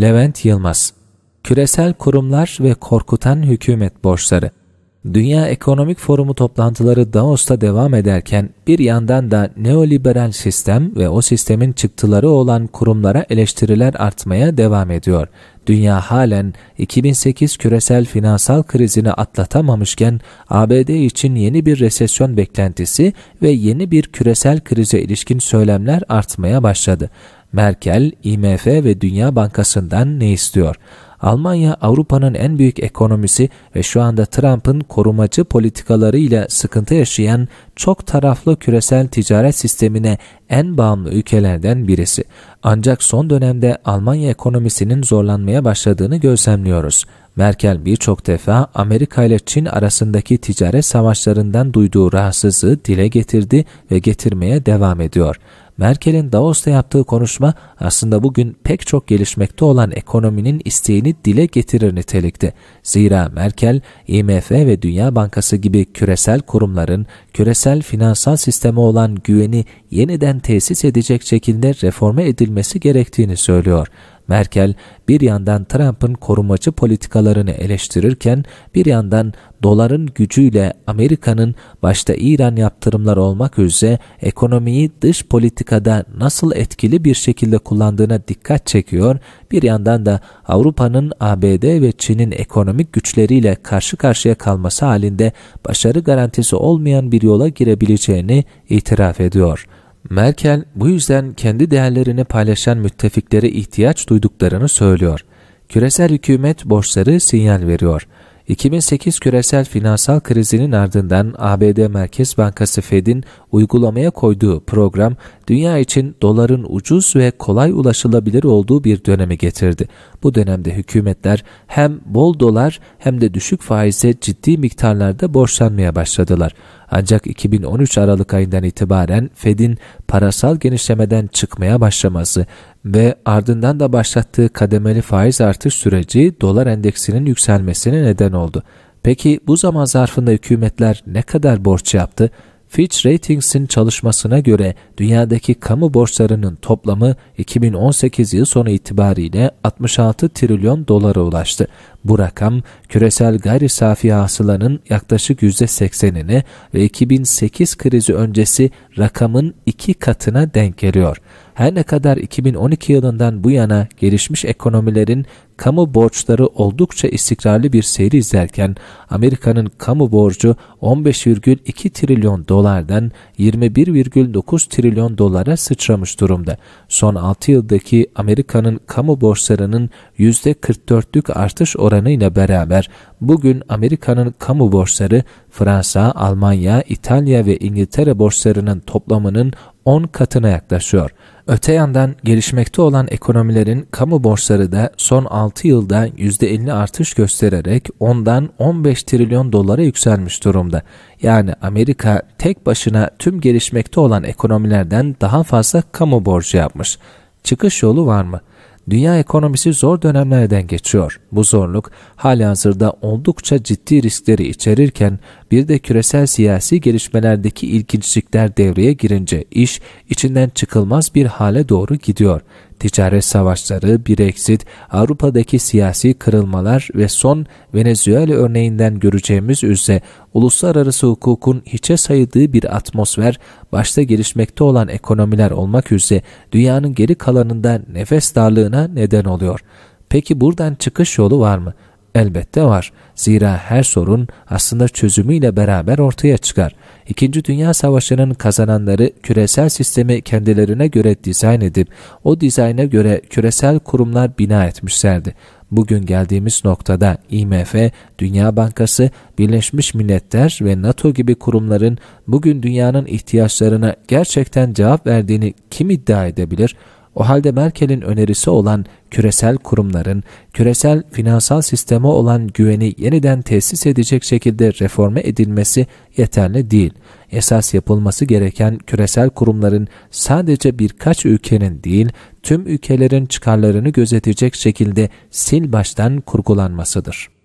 Levent Yılmaz Küresel Kurumlar ve Korkutan Hükümet Borçları Dünya Ekonomik Forumu toplantıları Davos'ta devam ederken bir yandan da neoliberal sistem ve o sistemin çıktıları olan kurumlara eleştiriler artmaya devam ediyor. Dünya halen 2008 küresel finansal krizini atlatamamışken ABD için yeni bir resesyon beklentisi ve yeni bir küresel krize ilişkin söylemler artmaya başladı. Merkel, IMF ve Dünya Bankası'ndan ne istiyor? Almanya Avrupa'nın en büyük ekonomisi ve şu anda Trump'ın korumacı politikaları ile sıkıntı yaşayan çok taraflı küresel ticaret sistemine en bağımlı ülkelerden birisi. Ancak son dönemde Almanya ekonomisinin zorlanmaya başladığını gözlemliyoruz. Merkel birçok defa Amerika ile Çin arasındaki ticaret savaşlarından duyduğu rahatsızlığı dile getirdi ve getirmeye devam ediyor. Merkel'in Davos'ta yaptığı konuşma aslında bugün pek çok gelişmekte olan ekonominin isteğini dile getirir nitelikte. Zira Merkel, IMF ve Dünya Bankası gibi küresel kurumların küresel finansal sisteme olan güveni yeniden tesis edecek şekilde reforme edilmesi gerektiğini söylüyor. Merkel bir yandan Trump'ın korumacı politikalarını eleştirirken bir yandan doların gücüyle Amerika'nın başta İran yaptırımlar olmak üzere ekonomiyi dış politikada nasıl etkili bir şekilde kullandığına dikkat çekiyor, bir yandan da Avrupa'nın ABD ve Çin'in ekonomik güçleriyle karşı karşıya kalması halinde başarı garantisi olmayan bir yola girebileceğini itiraf ediyor.'' Merkel bu yüzden kendi değerlerini paylaşan müttefiklere ihtiyaç duyduklarını söylüyor. Küresel hükümet borçları sinyal veriyor. 2008 küresel finansal krizinin ardından ABD Merkez Bankası Fed'in uygulamaya koyduğu program dünya için doların ucuz ve kolay ulaşılabilir olduğu bir dönemi getirdi. Bu dönemde hükümetler hem bol dolar hem de düşük faizle ciddi miktarlarda borçlanmaya başladılar. Ancak 2013 Aralık ayından itibaren Fed'in parasal genişlemeden çıkmaya başlaması ve ardından da başlattığı kademeli faiz artış süreci dolar endeksinin yükselmesine neden oldu. Peki bu zaman zarfında hükümetler ne kadar borç yaptı? Fitch Ratings'in çalışmasına göre dünyadaki kamu borçlarının toplamı 2018 yıl sonu itibariyle 66 trilyon dolara ulaştı. Bu rakam küresel gayri safi hasılanın yaklaşık %80'ini ve 2008 krizi öncesi rakamın iki katına denk geliyor. Her ne kadar 2012 yılından bu yana gelişmiş ekonomilerin kamu borçları oldukça istikrarlı bir seyri izlerken Amerika'nın kamu borcu 15,2 trilyon dolardan 21,9 trilyon dolara sıçramış durumda. Son 6 yıldaki Amerika'nın kamu borçlarının %44'lük artış oranı oranıyla beraber bugün Amerika'nın kamu borçları Fransa, Almanya, İtalya ve İngiltere borçlarının toplamının 10 katına yaklaşıyor. Öte yandan gelişmekte olan ekonomilerin kamu borçları da son 6 yılda %50 artış göstererek ondan 15 trilyon dolara yükselmiş durumda. Yani Amerika tek başına tüm gelişmekte olan ekonomilerden daha fazla kamu borcu yapmış. Çıkış yolu var mı? dünya ekonomisi zor dönemlerden geçiyor. Bu zorluk halihazırda oldukça ciddi riskleri içerirken bir de küresel siyasi gelişmelerdeki ilginçlikler devreye girince iş içinden çıkılmaz bir hale doğru gidiyor ticaret savaşları, Brexit, Avrupa'daki siyasi kırılmalar ve son Venezuela örneğinden göreceğimiz üzere uluslararası hukukun hiçe saydığı bir atmosfer, başta gelişmekte olan ekonomiler olmak üzere dünyanın geri kalanında nefes darlığına neden oluyor. Peki buradan çıkış yolu var mı? Elbette var. Zira her sorun aslında çözümüyle beraber ortaya çıkar. İkinci Dünya Savaşı'nın kazananları küresel sistemi kendilerine göre dizayn edip o dizayna göre küresel kurumlar bina etmişlerdi. Bugün geldiğimiz noktada IMF, Dünya Bankası, Birleşmiş Milletler ve NATO gibi kurumların bugün dünyanın ihtiyaçlarına gerçekten cevap verdiğini kim iddia edebilir? O halde Merkel'in önerisi olan küresel kurumların, küresel finansal sisteme olan güveni yeniden tesis edecek şekilde reforme edilmesi yeterli değil. Esas yapılması gereken küresel kurumların sadece birkaç ülkenin değil, tüm ülkelerin çıkarlarını gözetecek şekilde sil baştan kurgulanmasıdır.